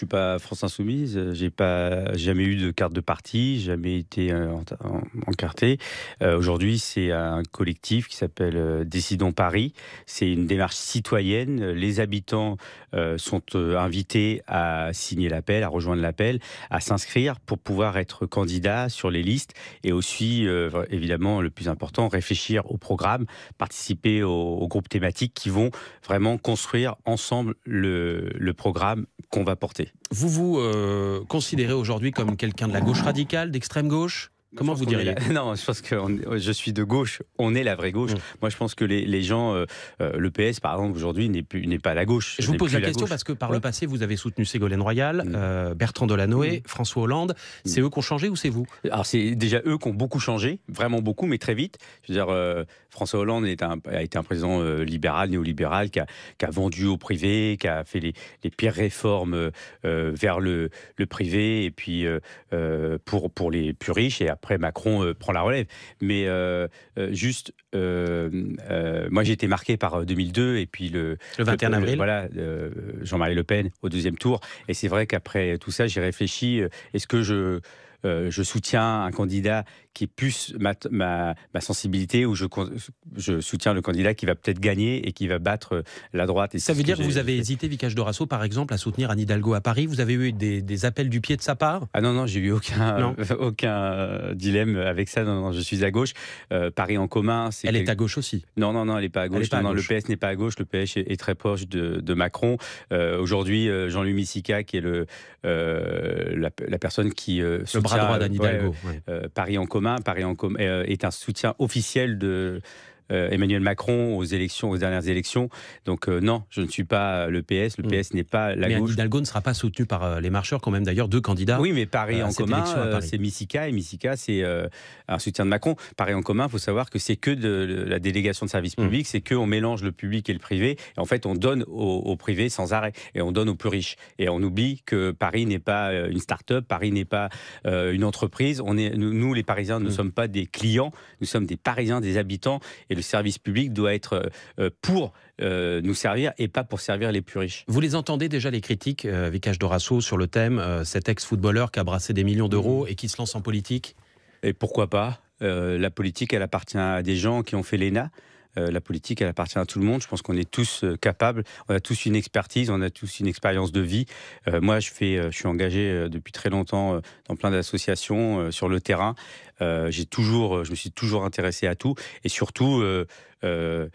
Je suis pas France Insoumise, euh, j'ai pas jamais eu de carte de parti, jamais été euh, encarté. Euh, aujourd'hui, c'est un collectif qui s'appelle Décidons Paris. C'est une démarche citoyenne. Les habitants sont invités à signer l'appel, à rejoindre l'appel, à s'inscrire pour pouvoir être candidat sur les listes et aussi, évidemment, le plus important, réfléchir au programme, participer aux, groupes thématiques qui vont vraiment construire ensemble le programme qu'on va porter. Vous vous euh, considérez aujourd'hui comme quelqu'un de la gauche radicale, d'extrême gauche Comment vous diriez Non, je pense que je suis de gauche. On est la vraie gauche. Mmh. Moi, je pense que les, les gens, euh, euh, le PS par exemple aujourd'hui n'est plus n'est pas la gauche. Je vous pose la, question parce que par le passé, vous avez soutenu Ségolène Royal, mmh. euh, Bertrand Delanoë, mmh. François Hollande. C'est eux qui ont changé ou c'est vous Alors c'est déjà eux qui ont beaucoup changé, vraiment beaucoup, mais très vite. Je veux dire, François Hollande est a été un président libéral, néolibéral, qui a, qui a, vendu au privé, qui a fait les, les pires réformes vers le, le privé et puis pour pour les plus riches et après Macron euh, prend la relève. Mais euh, euh, juste, moi j'ai été marqué par 2002 et puis le, 21 avril. voilà, Jean-Marie Le Pen au deuxième tour. Et c'est vrai qu'après tout ça, j'ai réfléchi. Est-ce que je je soutiens un candidat qui puce ma, sensibilité, où je, je, soutiens le candidat qui va peut-être gagner et qui va battre euh, la droite. Et ça veut dire que, vous avez hésité, Vicage Dorasso, par exemple, à soutenir Anne Hidalgo à Paris Vous avez eu des, appels du pied de sa part Ah non, non, j'ai eu aucun, aucun euh, dilemme avec ça. Non, je suis à gauche. Euh, Paris en commun. c'est elle est à gauche aussi Non, non, non, elle n'est pas à gauche. le PS n'est pas à gauche. Le PS est, très proche de, Macron. Aujourd'hui, Jean-Louis Missica, qui est le, la, personne qui. le bras droit d'Anne Hidalgo. Paris en commun Paris euh, est un soutien officiel de, euh, Emmanuel Macron aux élections, aux dernières élections. Donc euh, non, je ne suis pas euh, le PS. Le mm. PS n'est pas la mais gauche. Hidalgo ne sera pas soutenu par les marcheurs quand même. D'ailleurs, deux candidats. Oui, mais Paris en commun, c'est Missika et Missika, c'est un soutien de Macron. Paris en commun, il faut savoir que c'est que de la délégation de services mm. publics, c'est que on mélange le public et le privé. Et en fait, on donne au, privé sans arrêt et on donne aux plus riches. Et on oublie que Paris n'est pas une start-up, Paris n'est pas une entreprise. On est, nous, les Parisiens, ne mm. sommes pas des clients, nous sommes des Parisiens, des habitants le service public doit être euh, euh, pour euh, nous servir et pas pour servir les plus riches. Vous les entendez déjà les critiques, Vicage Dorasso, sur le thème cet ex-footballeur qui a brassé des millions d'euros et qui se lance en politique Et pourquoi pas la politique, elle appartient à des gens qui ont fait l'ENA, euh, la politique, elle appartient à tout le monde. Je pense qu'on est tous euh, capables. On a tous une expertise, on a tous une expérience de vie. Euh, moi, je, suis engagé depuis très longtemps dans plein d'associations sur le terrain. J'ai toujours, je me suis toujours intéressé à tout. Et surtout, je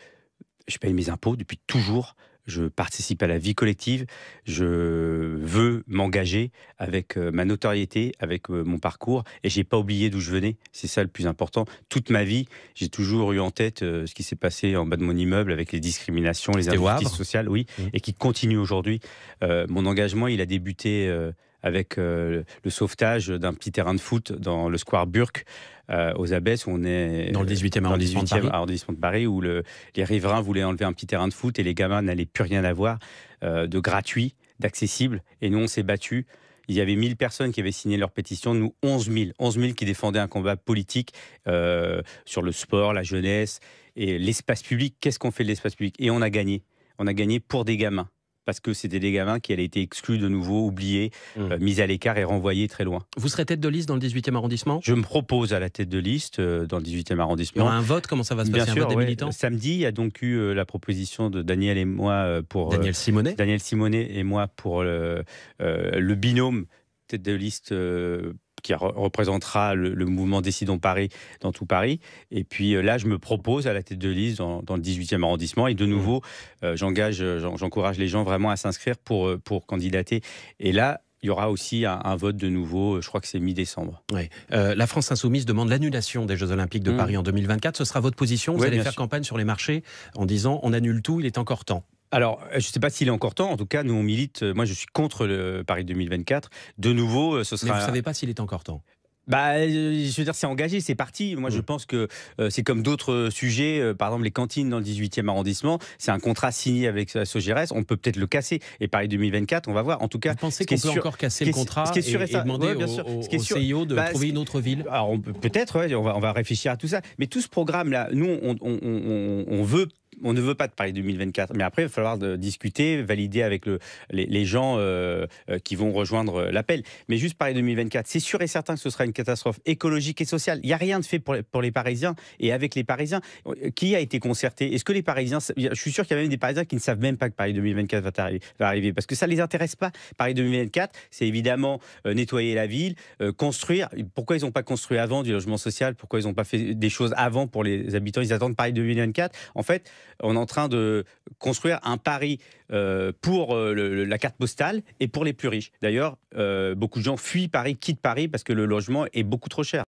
paye mes impôts depuis toujours je participe à la vie collective, je veux m'engager avec euh, ma notoriété, avec euh, mon parcours, et j'ai pas oublié d'où je venais. C'est ça le plus important. Toute ma vie, j'ai toujours eu en tête euh, ce qui s'est passé en bas de mon immeuble avec les discriminations, les injustices sociales, oui, mmh. et qui continue aujourd'hui. mon engagement, il a débuté avec euh, le sauvetage d'un petit terrain de foot dans le square Burke euh, aux Abbesses, où on est dans le 18e arrondissement, de, Paris. de où les riverains voulaient enlever un petit terrain de foot et les gamins n'allaient plus rien avoir euh, de gratuit, d'accessible. Et nous, on s'est battus. Il y avait 1000 personnes qui avaient signé leur pétition, nous 11 000, 11 000 qui défendaient un combat politique sur le sport, la jeunesse et l'espace public. Qu'est-ce qu'on fait de l'espace public Et on a gagné. On a gagné pour des gamins parce que c'était des gamins qui allaient été exclus de nouveau, oubliés, mmh. euh, mis à l'écart et renvoyés très loin. Vous serez tête de liste dans le 18e arrondissement Je me propose à la tête de liste euh, dans le 18e arrondissement. Il y aura un vote, comment ça va se passer sûr, un vote des militants Samedi, il y a donc eu euh, la proposition de Daniel et moi pour... Daniel Simonet Daniel Simonet et moi pour le binôme tête de liste qui représentera le, mouvement Décidons Paris dans tout Paris. Et puis euh, là, je me propose à la tête de liste dans, le 18e arrondissement. Et de nouveau, euh, j'engage, euh, j'encourage les gens vraiment à s'inscrire pour, pour candidater. Et là, il y aura aussi un, vote de nouveau, je crois que c'est mi-décembre. la France insoumise demande l'annulation des Jeux olympiques de mmh. Paris en 2024. Ce sera votre position Vous allez faire campagne sur les marchés en disant on annule tout, il est encore temps alors, euh, je ne sais pas s'il est encore temps. En tout cas, nous, on milite. Euh, moi, je suis contre le Paris 2024. De nouveau, euh, ce sera. Mais vous ne savez pas s'il est encore temps bah, je veux dire, c'est engagé, c'est parti. Moi, je mm. pense que c'est comme d'autres sujets, par exemple les cantines dans le 18e arrondissement, c'est un contrat signé avec la SOGERES, on peut peut-être le casser. Et Paris 2024, on va voir. En tout cas, vous pensez qu'on peut encore casser le contrat et, demander bien sûr, au, de bah, trouver une autre ville Alors, peut-être, on, va, on va réfléchir à tout ça. Mais tout ce programme-là, nous, on, on veut on ne veut pas de Paris 2024. Mais après, il va falloir discuter, valider avec les, gens euh, euh, qui vont rejoindre euh, l'appel. Mais juste Paris 2024, c'est sûr et certain que ce sera une catastrophe écologique et sociale. Il n'y a rien de fait pour les, Parisiens et avec les Parisiens. Qui a été concerté Est-ce que les Parisiens. Je suis sûr qu'il y a même des Parisiens qui ne savent même pas que Paris 2024 va arriver, va arriver parce que ça ne les intéresse pas. Paris 2024, c'est évidemment nettoyer la ville, construire. Pourquoi ils n'ont pas construit avant du logement social Pourquoi ils n'ont pas fait des choses avant pour les habitants Ils attendent Paris 2024. En fait, on est en train de construire un pari euh, pour euh, la carte postale et pour les plus riches. D'ailleurs, euh, beaucoup de gens fuient Paris, quittent Paris parce que le logement est beaucoup trop cher.